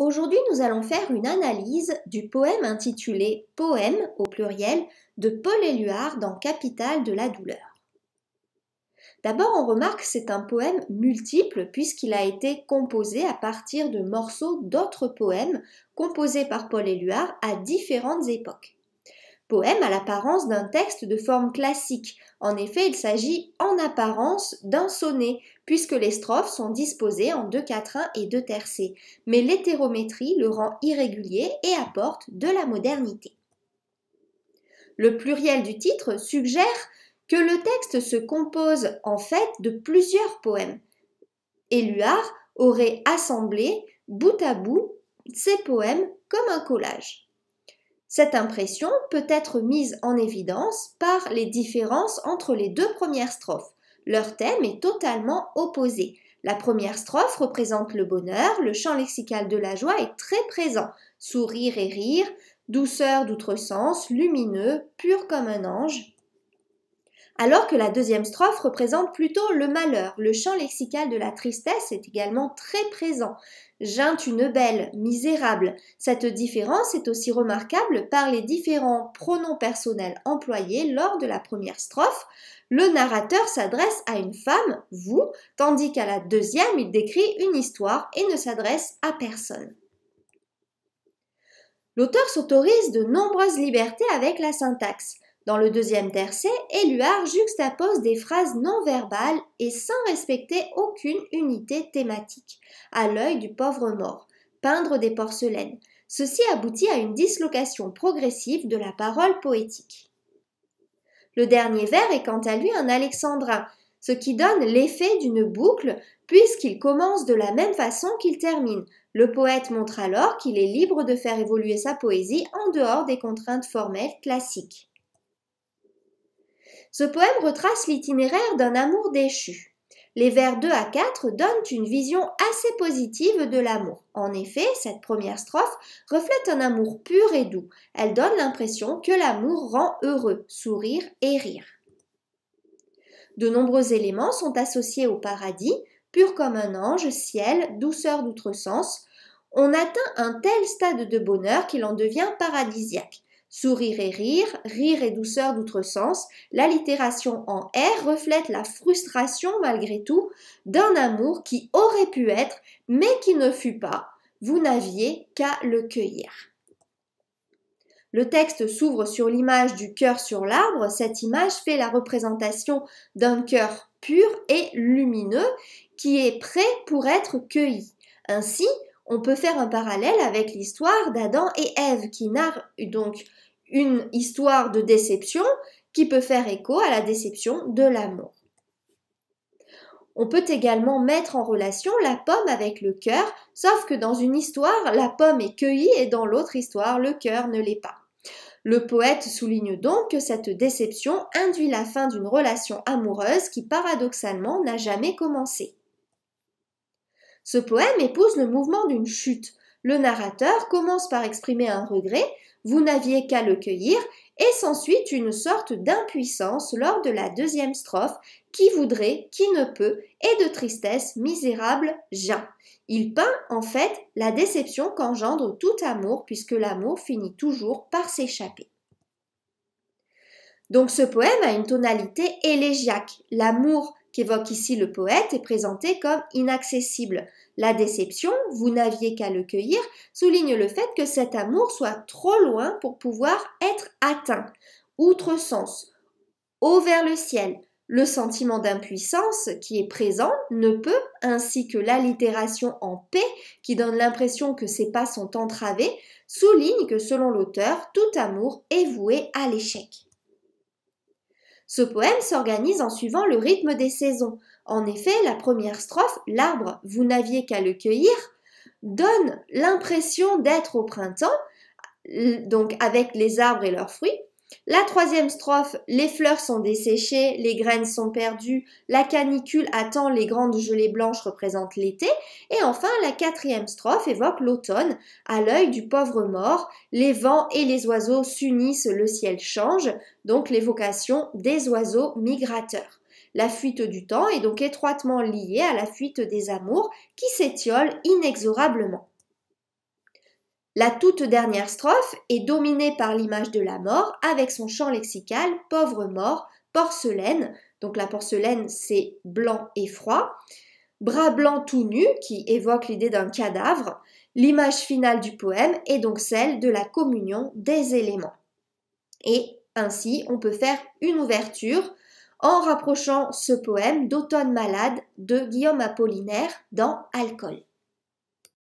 Aujourd'hui, nous allons faire une analyse du poème intitulé Poème au pluriel de Paul Éluard dans Capitale de la douleur. D'abord, on remarque que c'est un poème multiple puisqu'il a été composé à partir de morceaux d'autres poèmes composés par Paul Éluard à différentes époques poème à l'apparence d'un texte de forme classique. En effet, il s'agit en apparence d'un sonnet, puisque les strophes sont disposées en deux quatrains et deux tercets. Mais l'hétérométrie le rend irrégulier et apporte de la modernité. Le pluriel du titre suggère que le texte se compose en fait de plusieurs poèmes. Éluard aurait assemblé bout à bout ces poèmes comme un collage. Cette impression peut être mise en évidence par les différences entre les deux premières strophes. Leur thème est totalement opposé. La première strophe représente le bonheur, le champ lexical de la joie est très présent. Sourire et rire, douceur d'outre-sens, lumineux, pur comme un ange, alors que la deuxième strophe représente plutôt le malheur. Le champ lexical de la tristesse est également très présent. jeinte une belle, misérable. Cette différence est aussi remarquable par les différents pronoms personnels employés lors de la première strophe. Le narrateur s'adresse à une femme, vous, tandis qu'à la deuxième, il décrit une histoire et ne s'adresse à personne. L'auteur s'autorise de nombreuses libertés avec la syntaxe. Dans le deuxième tercet, Éluard juxtapose des phrases non verbales et sans respecter aucune unité thématique, à l'œil du pauvre mort, peindre des porcelaines. Ceci aboutit à une dislocation progressive de la parole poétique. Le dernier vers est quant à lui un alexandrin, ce qui donne l'effet d'une boucle puisqu'il commence de la même façon qu'il termine. Le poète montre alors qu'il est libre de faire évoluer sa poésie en dehors des contraintes formelles classiques. Ce poème retrace l'itinéraire d'un amour déchu. Les vers 2 à 4 donnent une vision assez positive de l'amour. En effet, cette première strophe reflète un amour pur et doux. Elle donne l'impression que l'amour rend heureux, sourire et rire. De nombreux éléments sont associés au paradis, pur comme un ange, ciel, douceur d'outre-sens. On atteint un tel stade de bonheur qu'il en devient paradisiaque. Sourire et rire, rire et douceur d'outre-sens, l'allitération en R reflète la frustration malgré tout d'un amour qui aurait pu être mais qui ne fut pas. Vous n'aviez qu'à le cueillir. Le texte s'ouvre sur l'image du cœur sur l'arbre. Cette image fait la représentation d'un cœur pur et lumineux qui est prêt pour être cueilli. Ainsi, on peut faire un parallèle avec l'histoire d'Adam et Ève qui narrent donc une histoire de déception qui peut faire écho à la déception de l'amour. On peut également mettre en relation la pomme avec le cœur, sauf que dans une histoire, la pomme est cueillie et dans l'autre histoire, le cœur ne l'est pas. Le poète souligne donc que cette déception induit la fin d'une relation amoureuse qui paradoxalement n'a jamais commencé. Ce poème épouse le mouvement d'une chute, le narrateur commence par exprimer un regret, vous n'aviez qu'à le cueillir, et s'ensuit une sorte d'impuissance lors de la deuxième strophe, qui voudrait, qui ne peut, et de tristesse misérable, j'ai. Il peint en fait la déception qu'engendre tout amour, puisque l'amour finit toujours par s'échapper. Donc ce poème a une tonalité élégiaque. L'amour qu'évoque ici le poète est présenté comme inaccessible. La déception, vous n'aviez qu'à le cueillir, souligne le fait que cet amour soit trop loin pour pouvoir être atteint. Outre-sens, haut vers le ciel, le sentiment d'impuissance qui est présent ne peut, ainsi que l'allitération en paix qui donne l'impression que ses pas sont entravés, souligne que selon l'auteur, tout amour est voué à l'échec. Ce poème s'organise en suivant le rythme des saisons. En effet, la première strophe, l'arbre, vous n'aviez qu'à le cueillir, donne l'impression d'être au printemps, euh, donc avec les arbres et leurs fruits, la troisième strophe, les fleurs sont desséchées, les graines sont perdues, la canicule attend, les grandes gelées blanches représentent l'été. Et enfin, la quatrième strophe évoque l'automne, à l'œil du pauvre mort, les vents et les oiseaux s'unissent, le ciel change, donc l'évocation des oiseaux migrateurs. La fuite du temps est donc étroitement liée à la fuite des amours qui s'étiolent inexorablement. La toute dernière strophe est dominée par l'image de la mort avec son champ lexical pauvre mort, porcelaine. Donc la porcelaine, c'est blanc et froid. Bras blanc tout nu qui évoque l'idée d'un cadavre. L'image finale du poème est donc celle de la communion des éléments. Et ainsi, on peut faire une ouverture en rapprochant ce poème d'Automne malade de Guillaume Apollinaire dans Alcool.